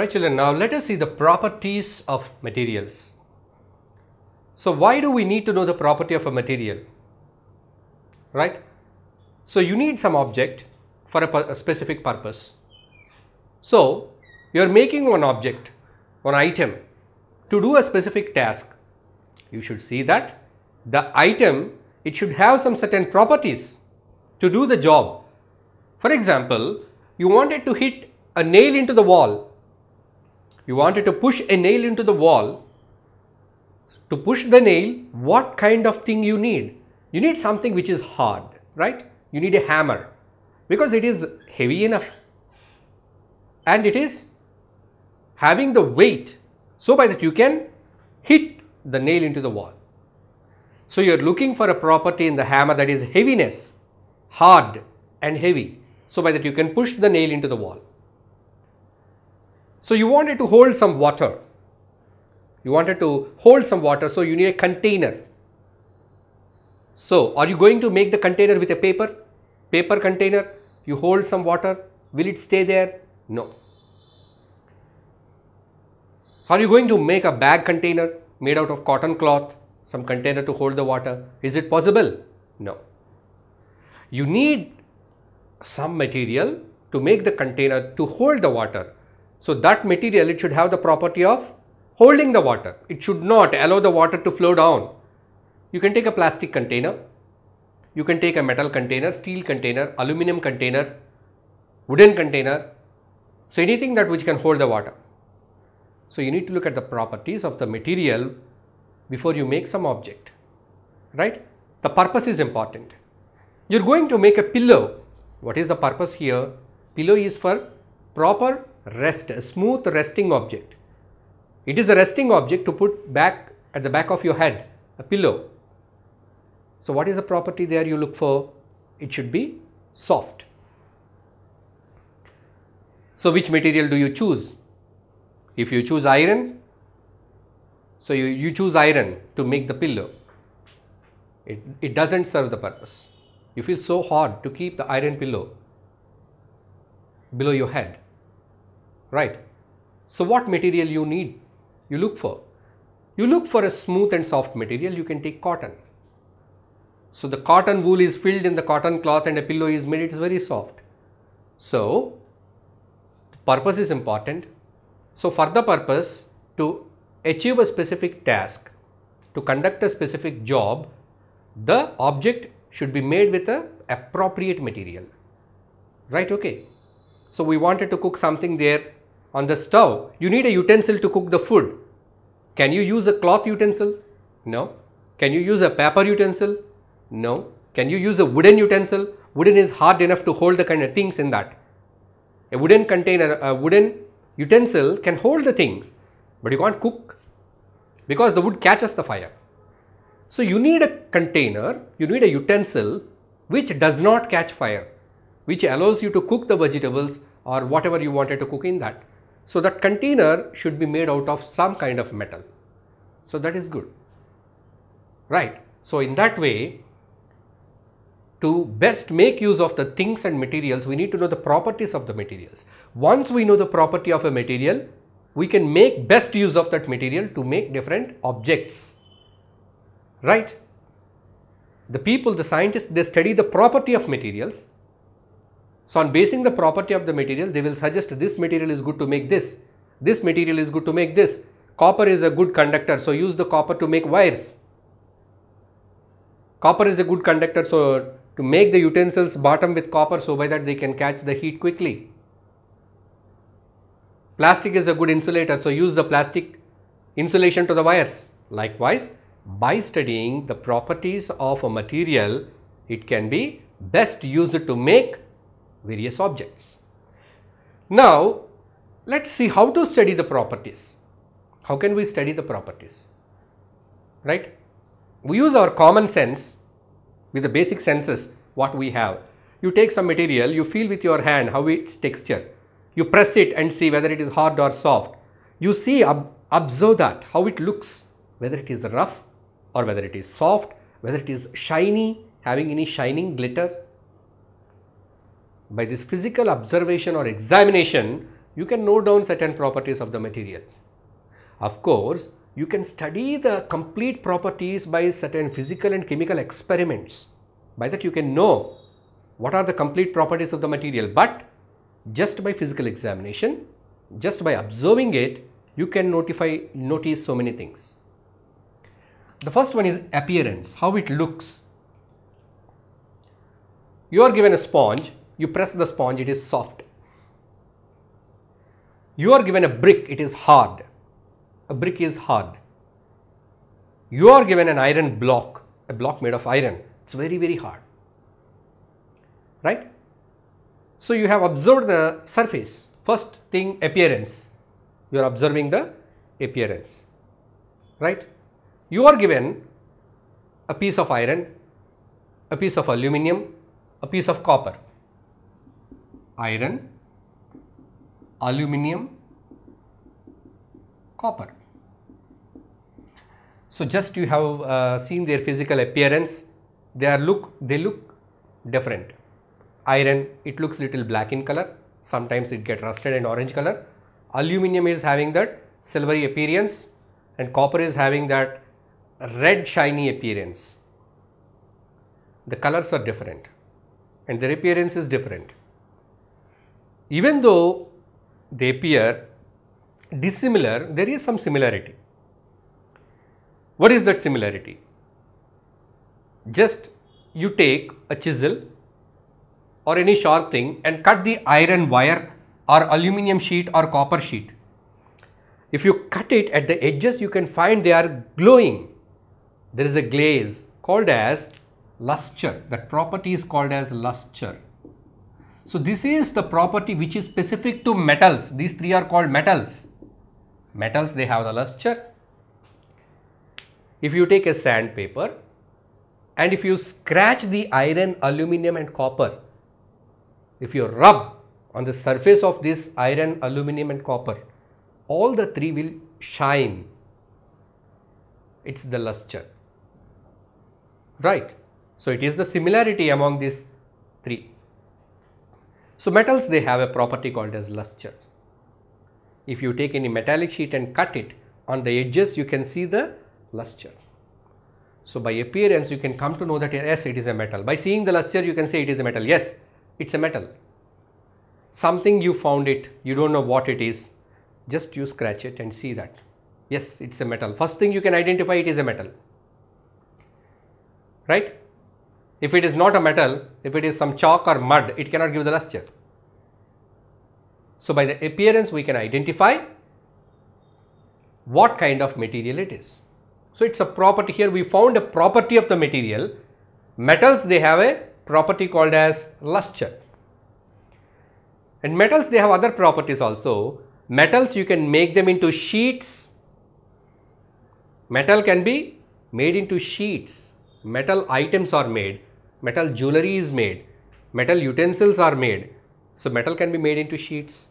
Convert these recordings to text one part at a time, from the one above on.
Right children, now let us see the properties of materials. So why do we need to know the property of a material? Right? So you need some object for a, a specific purpose. So you are making one object, one item to do a specific task. You should see that the item, it should have some certain properties to do the job. For example, you wanted to hit a nail into the wall you wanted to push a nail into the wall, to push the nail, what kind of thing you need? You need something which is hard, right? You need a hammer because it is heavy enough and it is having the weight so by that you can hit the nail into the wall. So you are looking for a property in the hammer that is heaviness, hard and heavy so by that you can push the nail into the wall. So you wanted to hold some water. You wanted to hold some water, so you need a container. So are you going to make the container with a paper? Paper container, you hold some water, will it stay there? No. Are you going to make a bag container made out of cotton cloth, some container to hold the water? Is it possible? No. You need some material to make the container to hold the water so that material, it should have the property of holding the water. It should not allow the water to flow down. You can take a plastic container, you can take a metal container, steel container, aluminum container, wooden container. So anything that which can hold the water. So you need to look at the properties of the material before you make some object, right? The purpose is important. You're going to make a pillow. What is the purpose here? Pillow is for proper rest, a smooth resting object. It is a resting object to put back at the back of your head, a pillow. So what is the property there you look for? It should be soft. So which material do you choose? If you choose iron, so you, you choose iron to make the pillow. It, it doesn't serve the purpose. You feel so hard to keep the iron pillow below your head right? So what material you need? You look for. You look for a smooth and soft material, you can take cotton. So the cotton wool is filled in the cotton cloth and a pillow is made, it is very soft. So the purpose is important. So for the purpose to achieve a specific task, to conduct a specific job, the object should be made with a appropriate material, right? Okay. So we wanted to cook something there on the stove, you need a utensil to cook the food. Can you use a cloth utensil? No. Can you use a paper utensil? No. Can you use a wooden utensil? Wooden is hard enough to hold the kind of things in that. A wooden container, a wooden utensil can hold the things, but you can't cook because the wood catches the fire. So you need a container, you need a utensil which does not catch fire, which allows you to cook the vegetables or whatever you wanted to cook in that. So that container should be made out of some kind of metal. So that is good, right? So in that way, to best make use of the things and materials, we need to know the properties of the materials. Once we know the property of a material, we can make best use of that material to make different objects, right? The people, the scientists, they study the property of materials so on basing the property of the material, they will suggest this material is good to make this, this material is good to make this, copper is a good conductor, so use the copper to make wires. Copper is a good conductor, so to make the utensils bottom with copper so by that they can catch the heat quickly. Plastic is a good insulator, so use the plastic insulation to the wires. Likewise, by studying the properties of a material, it can be best used to make various objects. Now, let's see how to study the properties. How can we study the properties? Right? We use our common sense with the basic senses what we have. You take some material, you feel with your hand how its texture. You press it and see whether it is hard or soft. You see, observe that, how it looks, whether it is rough or whether it is soft, whether it is shiny, having any shining glitter by this physical observation or examination, you can note down certain properties of the material. Of course, you can study the complete properties by certain physical and chemical experiments. By that you can know what are the complete properties of the material. But just by physical examination, just by observing it, you can notify, notice so many things. The first one is appearance, how it looks. You are given a sponge you press the sponge, it is soft. You are given a brick, it is hard. A brick is hard. You are given an iron block, a block made of iron. It's very, very hard. Right? So you have observed the surface. First thing, appearance. You are observing the appearance. Right? You are given a piece of iron, a piece of aluminium, a piece of copper iron, aluminium, copper. So, just you have uh, seen their physical appearance, they are look, they look different. Iron, it looks little black in color, sometimes it get rusted and orange color. Aluminium is having that silvery appearance and copper is having that red shiny appearance. The colors are different and their appearance is different even though they appear dissimilar, there is some similarity. What is that similarity? Just you take a chisel or any sharp thing and cut the iron wire or aluminium sheet or copper sheet. If you cut it at the edges, you can find they are glowing. There is a glaze called as luster. That property is called as luster. So this is the property which is specific to metals. These three are called metals. Metals, they have the luster. If you take a sandpaper and if you scratch the iron, aluminum and copper, if you rub on the surface of this iron, aluminum and copper, all the three will shine. It's the luster, right? So it is the similarity among these so metals they have a property called as luster. If you take any metallic sheet and cut it on the edges you can see the luster. So by appearance you can come to know that yes it is a metal. By seeing the luster you can say it is a metal. Yes it's a metal. Something you found it you don't know what it is just you scratch it and see that yes it's a metal. First thing you can identify it is a metal right if it is not a metal, if it is some chalk or mud, it cannot give the luster. So, by the appearance we can identify what kind of material it is. So, it is a property here we found a property of the material. Metals they have a property called as luster. And metals they have other properties also. Metals you can make them into sheets. Metal can be made into sheets. Metal items are made metal jewelry is made, metal utensils are made. So metal can be made into sheets.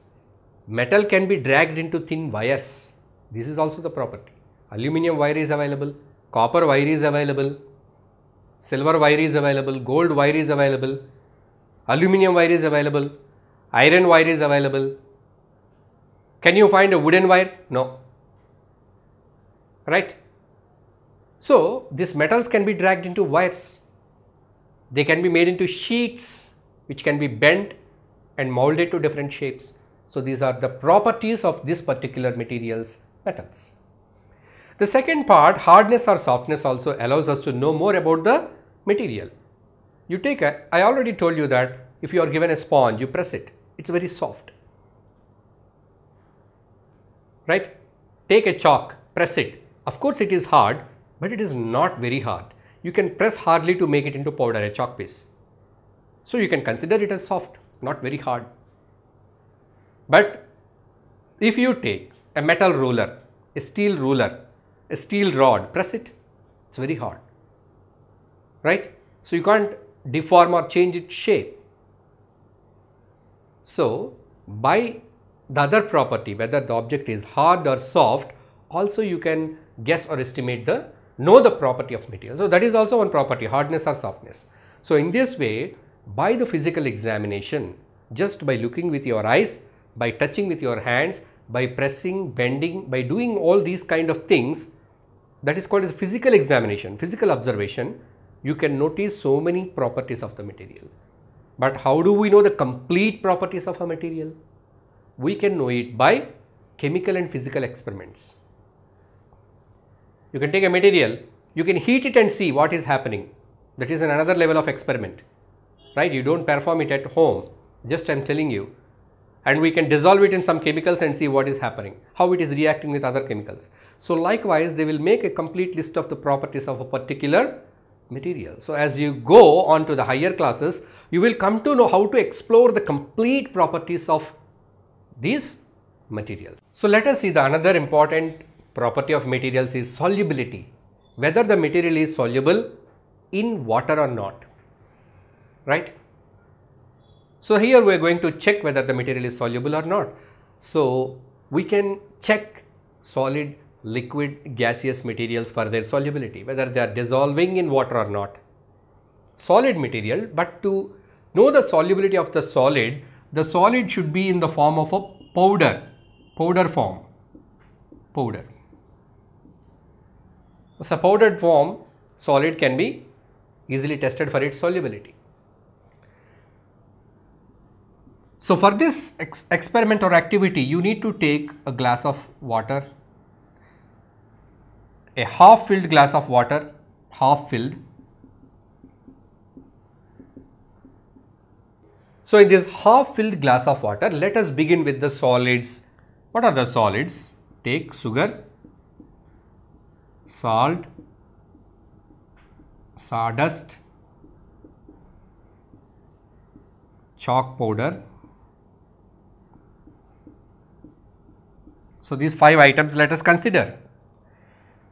Metal can be dragged into thin wires. This is also the property. Aluminium wire is available, copper wire is available, silver wire is available, gold wire is available, aluminium wire is available, iron wire is available. Can you find a wooden wire? No. Right? So, these metals can be dragged into wires they can be made into sheets which can be bent and molded to different shapes. So, these are the properties of this particular materials metals. The second part hardness or softness also allows us to know more about the material. You take a, I already told you that if you are given a sponge you press it, it is very soft, right. Take a chalk, press it, of course it is hard but it is not very hard you can press hardly to make it into powder, a chalk paste. So you can consider it as soft, not very hard. But if you take a metal ruler, a steel ruler, a steel rod, press it, it's very hard, right? So you can't deform or change its shape. So by the other property, whether the object is hard or soft, also you can guess or estimate the know the property of material. So that is also one property, hardness or softness. So in this way, by the physical examination, just by looking with your eyes, by touching with your hands, by pressing, bending, by doing all these kind of things, that is called as physical examination, physical observation, you can notice so many properties of the material. But how do we know the complete properties of a material? We can know it by chemical and physical experiments. You can take a material, you can heat it and see what is happening. That is another level of experiment, right? You don't perform it at home, just I am telling you. And we can dissolve it in some chemicals and see what is happening, how it is reacting with other chemicals. So likewise, they will make a complete list of the properties of a particular material. So as you go on to the higher classes, you will come to know how to explore the complete properties of these materials. So let us see the another important property of materials is solubility, whether the material is soluble in water or not, right? So, here we are going to check whether the material is soluble or not. So, we can check solid, liquid, gaseous materials for their solubility, whether they are dissolving in water or not. Solid material, but to know the solubility of the solid, the solid should be in the form of a powder, powder form, powder supported form solid can be easily tested for its solubility. So, for this ex experiment or activity you need to take a glass of water, a half filled glass of water, half filled. So, in this half filled glass of water let us begin with the solids. What are the solids? Take sugar salt, sawdust, chalk powder. So, these 5 items let us consider.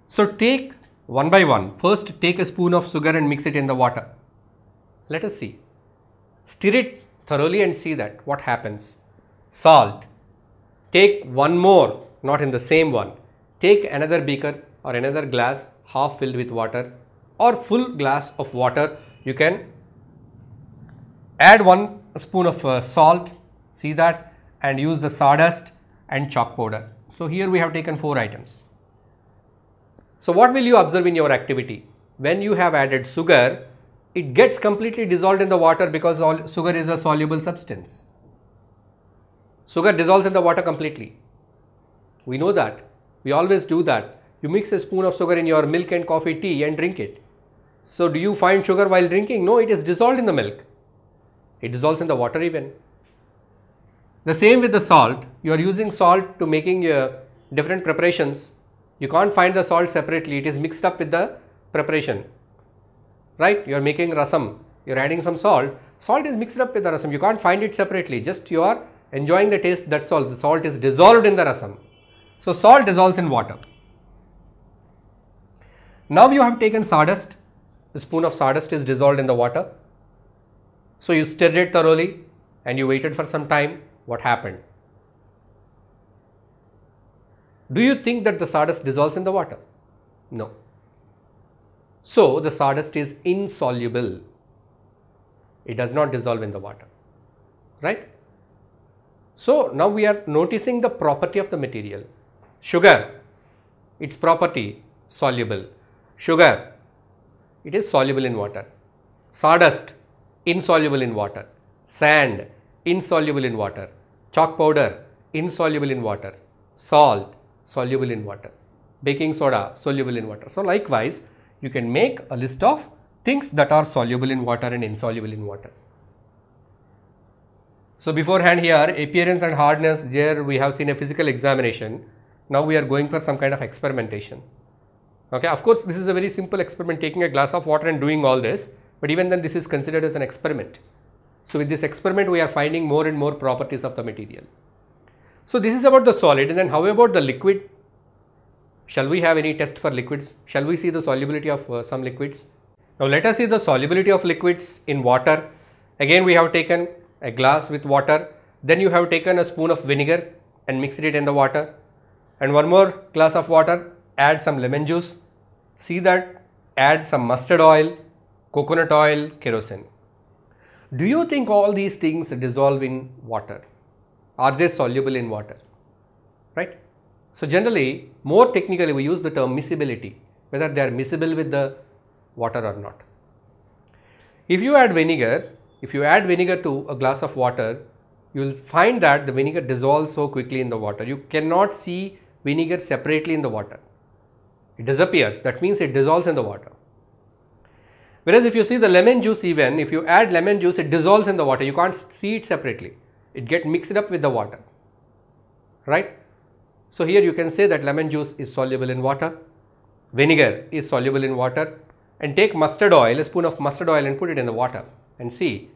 So, take one by one. First, take a spoon of sugar and mix it in the water. Let us see. Stir it thoroughly and see that what happens. Salt. Take one more, not in the same one. Take another beaker or another glass half filled with water or full glass of water you can add one spoon of uh, salt see that and use the sawdust and chalk powder. So here we have taken four items. So what will you observe in your activity? When you have added sugar, it gets completely dissolved in the water because all sugar is a soluble substance. Sugar dissolves in the water completely. We know that. We always do that. You mix a spoon of sugar in your milk and coffee tea and drink it. So do you find sugar while drinking? No, it is dissolved in the milk. It dissolves in the water even. The same with the salt. You are using salt to making uh, different preparations. You can't find the salt separately. It is mixed up with the preparation. Right? You are making rasam. You are adding some salt. Salt is mixed up with the rasam. You can't find it separately. Just you are enjoying the taste. That's all. The salt is dissolved in the rasam. So salt dissolves in water. Now you have taken sawdust, a spoon of sawdust is dissolved in the water. So you stirred it thoroughly and you waited for some time. What happened? Do you think that the sawdust dissolves in the water? No. So the sawdust is insoluble. It does not dissolve in the water, right? So now we are noticing the property of the material. Sugar, its property, soluble. Sugar, it is soluble in water. Sawdust, insoluble in water. Sand, insoluble in water. Chalk powder, insoluble in water. Salt, soluble in water. Baking soda, soluble in water. So, likewise, you can make a list of things that are soluble in water and insoluble in water. So, beforehand here appearance and hardness there we have seen a physical examination. Now, we are going for some kind of experimentation. Okay, of course, this is a very simple experiment, taking a glass of water and doing all this, but even then this is considered as an experiment. So with this experiment, we are finding more and more properties of the material. So this is about the solid and then how about the liquid? Shall we have any test for liquids? Shall we see the solubility of uh, some liquids? Now let us see the solubility of liquids in water. Again, we have taken a glass with water. Then you have taken a spoon of vinegar and mixed it in the water. And one more glass of water add some lemon juice. See that add some mustard oil, coconut oil, kerosene. Do you think all these things dissolve in water? Are they soluble in water? Right? So generally, more technically we use the term miscibility, whether they are miscible with the water or not. If you add vinegar, if you add vinegar to a glass of water, you will find that the vinegar dissolves so quickly in the water. You cannot see vinegar separately in the water. It disappears. That means it dissolves in the water. Whereas if you see the lemon juice even, if you add lemon juice, it dissolves in the water. You can't see it separately. It gets mixed up with the water, right? So here you can say that lemon juice is soluble in water, vinegar is soluble in water and take mustard oil, a spoon of mustard oil and put it in the water and see,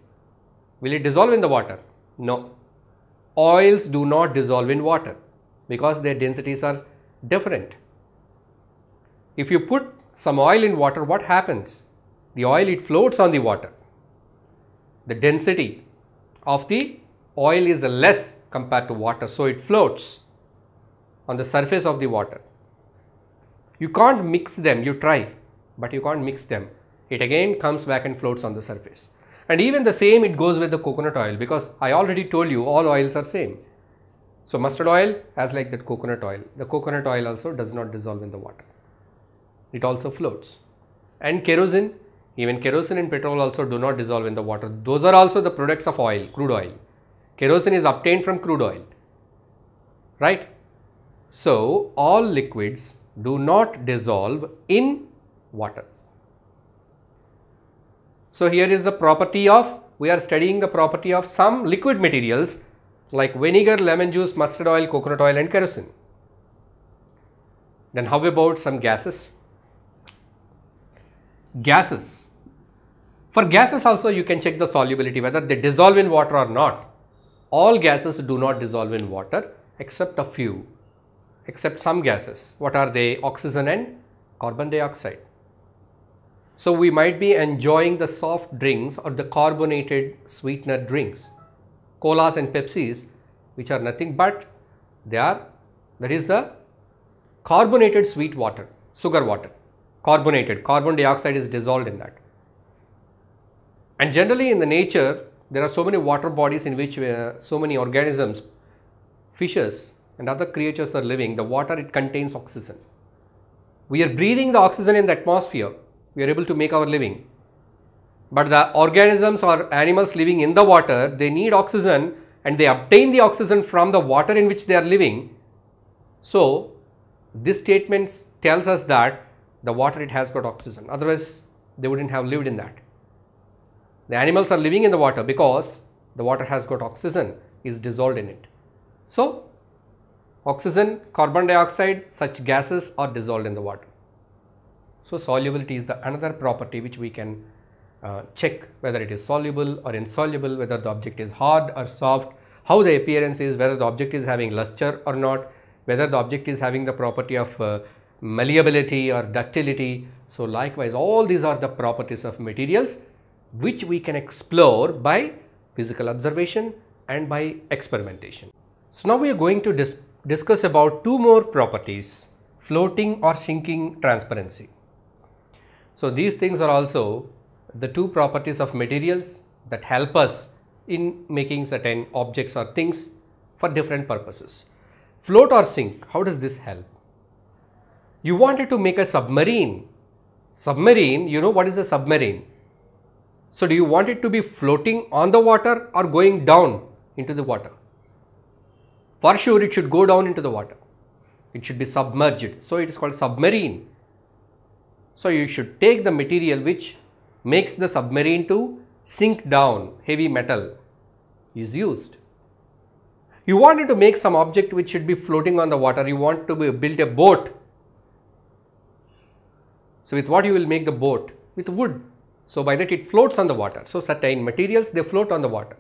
will it dissolve in the water? No. Oils do not dissolve in water because their densities are different. If you put some oil in water, what happens? The oil, it floats on the water. The density of the oil is less compared to water, so it floats on the surface of the water. You can't mix them, you try, but you can't mix them. It again comes back and floats on the surface. And even the same it goes with the coconut oil because I already told you all oils are same. So mustard oil has like that coconut oil. The coconut oil also does not dissolve in the water it also floats. And kerosene, even kerosene and petrol also do not dissolve in the water. Those are also the products of oil, crude oil. Kerosene is obtained from crude oil, right? So, all liquids do not dissolve in water. So, here is the property of, we are studying the property of some liquid materials like vinegar, lemon juice, mustard oil, coconut oil and kerosene. Then how about some gases? gases. For gases also you can check the solubility whether they dissolve in water or not. All gases do not dissolve in water except a few, except some gases. What are they? Oxygen and carbon dioxide. So we might be enjoying the soft drinks or the carbonated sweetener drinks, colas and Pepsis which are nothing but they are that is the carbonated sweet water, sugar water carbonated. Carbon dioxide is dissolved in that. And generally in the nature, there are so many water bodies in which uh, so many organisms, fishes and other creatures are living. The water, it contains oxygen. We are breathing the oxygen in the atmosphere. We are able to make our living. But the organisms or animals living in the water, they need oxygen and they obtain the oxygen from the water in which they are living. So, this statement tells us that the water it has got oxygen otherwise they wouldn't have lived in that the animals are living in the water because the water has got oxygen is dissolved in it so oxygen carbon dioxide such gases are dissolved in the water so solubility is the another property which we can uh, check whether it is soluble or insoluble whether the object is hard or soft how the appearance is whether the object is having luster or not whether the object is having the property of uh, malleability or ductility. So likewise, all these are the properties of materials which we can explore by physical observation and by experimentation. So now we are going to dis discuss about two more properties, floating or sinking transparency. So these things are also the two properties of materials that help us in making certain objects or things for different purposes. Float or sink, how does this help? You wanted to make a submarine. Submarine, you know what is a submarine? So do you want it to be floating on the water or going down into the water? For sure it should go down into the water. It should be submerged. So it is called submarine. So you should take the material which makes the submarine to sink down, heavy metal is used. You wanted to make some object which should be floating on the water. You want to build a boat so, with what you will make the boat? With wood. So, by that it floats on the water. So, certain materials they float on the water.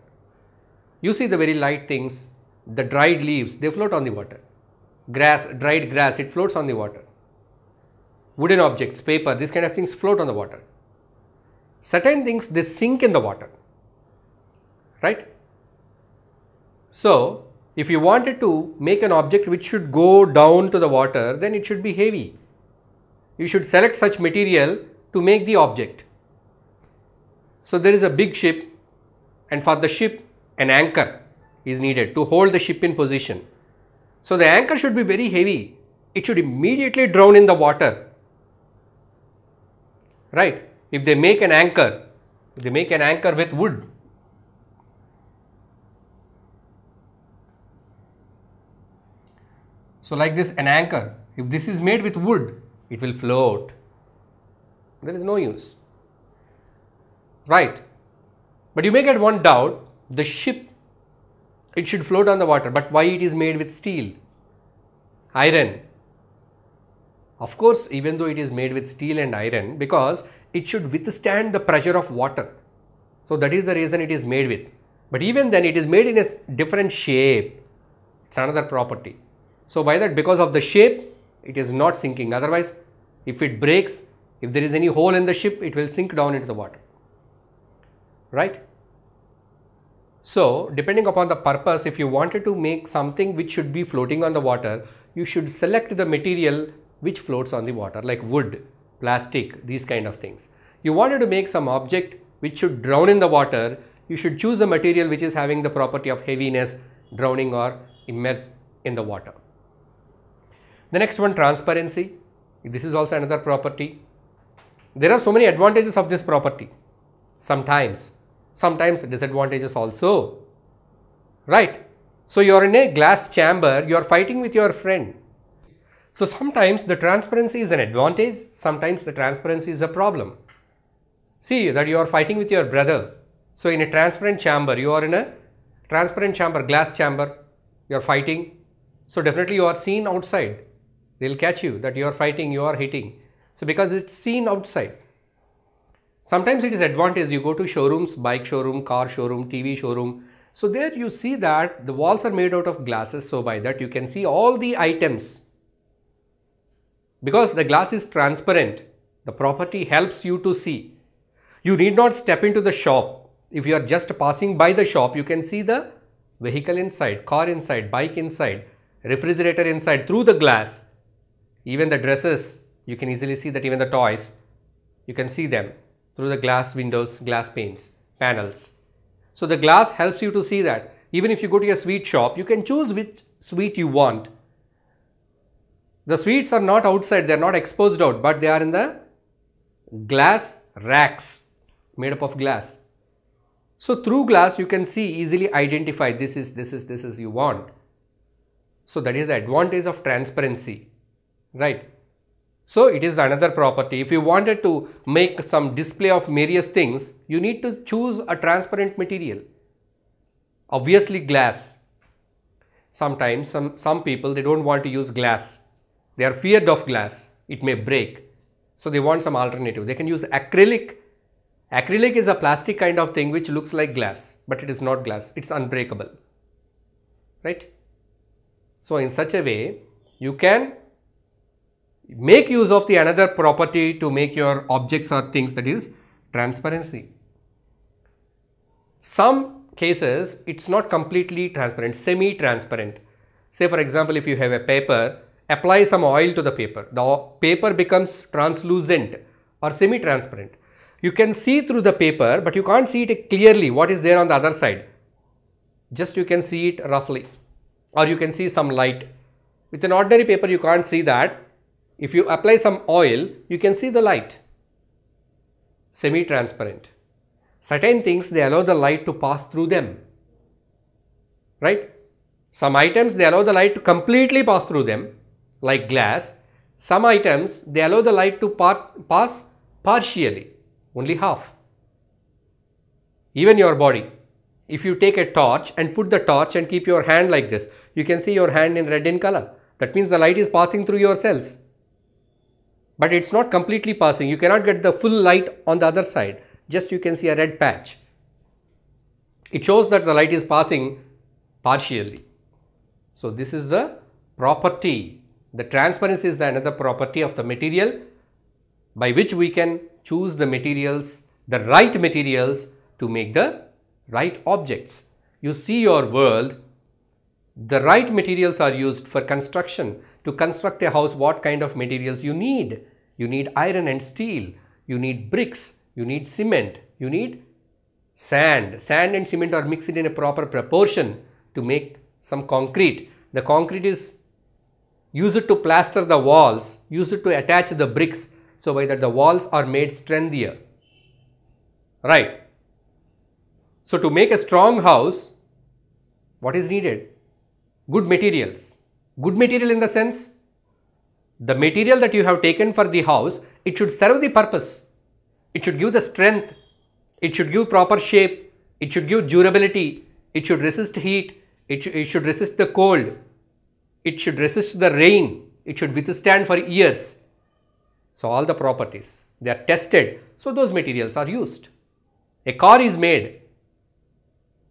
You see the very light things, the dried leaves they float on the water. Grass, dried grass it floats on the water. Wooden objects, paper, these kind of things float on the water. Certain things they sink in the water, right? So, if you wanted to make an object which should go down to the water, then it should be heavy you should select such material to make the object. So there is a big ship and for the ship an anchor is needed to hold the ship in position. So the anchor should be very heavy, it should immediately drown in the water, right. If they make an anchor, they make an anchor with wood, So like this an anchor, if this is made with wood, it will float. There is no use. Right. But you may get one doubt, the ship, it should float on the water, but why it is made with steel, iron? Of course, even though it is made with steel and iron, because it should withstand the pressure of water. So that is the reason it is made with. But even then, it is made in a different shape. It's another property. So by that, because of the shape, it is not sinking. Otherwise, if it breaks, if there is any hole in the ship, it will sink down into the water, right? So, depending upon the purpose, if you wanted to make something which should be floating on the water, you should select the material which floats on the water like wood, plastic, these kind of things. You wanted to make some object which should drown in the water, you should choose a material which is having the property of heaviness, drowning or immerse in the water. The next one transparency. This is also another property. There are so many advantages of this property. Sometimes, sometimes disadvantages also. Right? So you are in a glass chamber, you are fighting with your friend. So sometimes the transparency is an advantage, sometimes the transparency is a problem. See that you are fighting with your brother. So in a transparent chamber, you are in a transparent chamber, glass chamber, you are fighting. So definitely you are seen outside. They will catch you that you are fighting, you are hitting. So, because it's seen outside. Sometimes it is advantage. You go to showrooms, bike showroom, car showroom, TV showroom. So, there you see that the walls are made out of glasses. So, by that you can see all the items. Because the glass is transparent, the property helps you to see. You need not step into the shop. If you are just passing by the shop, you can see the vehicle inside, car inside, bike inside, refrigerator inside through the glass. Even the dresses, you can easily see that even the toys, you can see them through the glass windows, glass panes, panels. So the glass helps you to see that. Even if you go to your sweet shop, you can choose which sweet you want. The sweets are not outside, they are not exposed out, but they are in the glass racks made up of glass. So through glass, you can see easily identify this is, this is, this is you want. So that is the advantage of transparency right. So it is another property. If you wanted to make some display of various things, you need to choose a transparent material, obviously glass. Sometimes some, some people, they don't want to use glass. They are feared of glass. It may break. So they want some alternative. They can use acrylic. Acrylic is a plastic kind of thing which looks like glass, but it is not glass. It's unbreakable, right? So in such a way, you can make use of the another property to make your objects or things that is transparency. Some cases it's not completely transparent, semi-transparent. Say for example, if you have a paper, apply some oil to the paper. The paper becomes translucent or semi-transparent. You can see through the paper, but you can't see it clearly what is there on the other side. Just you can see it roughly or you can see some light. With an ordinary paper, you can't see that if you apply some oil, you can see the light, semi-transparent. Certain things, they allow the light to pass through them, right? Some items, they allow the light to completely pass through them, like glass. Some items, they allow the light to par pass partially, only half. Even your body, if you take a torch and put the torch and keep your hand like this, you can see your hand in red in color. That means the light is passing through your cells but it's not completely passing. You cannot get the full light on the other side. Just you can see a red patch. It shows that the light is passing partially. So this is the property. The transparency is another property of the material by which we can choose the materials, the right materials to make the right objects. You see your world, the right materials are used for construction. To construct a house, what kind of materials you need you need iron and steel, you need bricks, you need cement, you need sand. Sand and cement are mixed in a proper proportion to make some concrete. The concrete is used to plaster the walls, used to attach the bricks so that the walls are made strengthier. Right. So to make a strong house, what is needed? Good materials. Good material in the sense the material that you have taken for the house, it should serve the purpose. It should give the strength. It should give proper shape. It should give durability. It should resist heat. It, sh it should resist the cold. It should resist the rain. It should withstand for years. So, all the properties, they are tested. So, those materials are used. A car is made.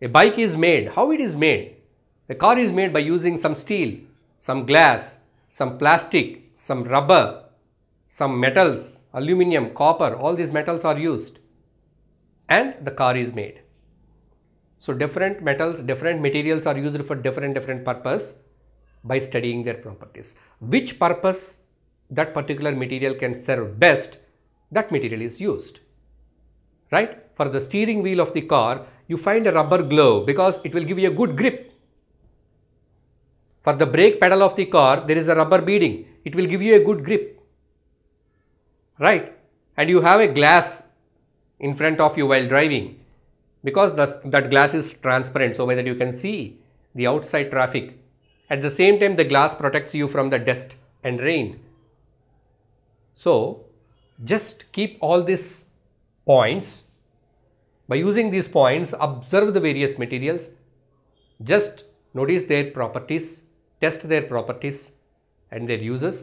A bike is made. How it is made? A car is made by using some steel, some glass, some plastic, some rubber, some metals, aluminium, copper, all these metals are used and the car is made. So different metals, different materials are used for different different purpose by studying their properties. Which purpose that particular material can serve best, that material is used. Right? For the steering wheel of the car, you find a rubber glove because it will give you a good grip for the brake pedal of the car, there is a rubber beading. It will give you a good grip. Right? And you have a glass in front of you while driving because the, that glass is transparent so that you can see the outside traffic. At the same time, the glass protects you from the dust and rain. So, just keep all these points. By using these points, observe the various materials. Just notice their properties test their properties and their uses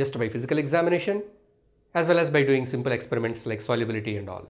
just by physical examination as well as by doing simple experiments like solubility and all.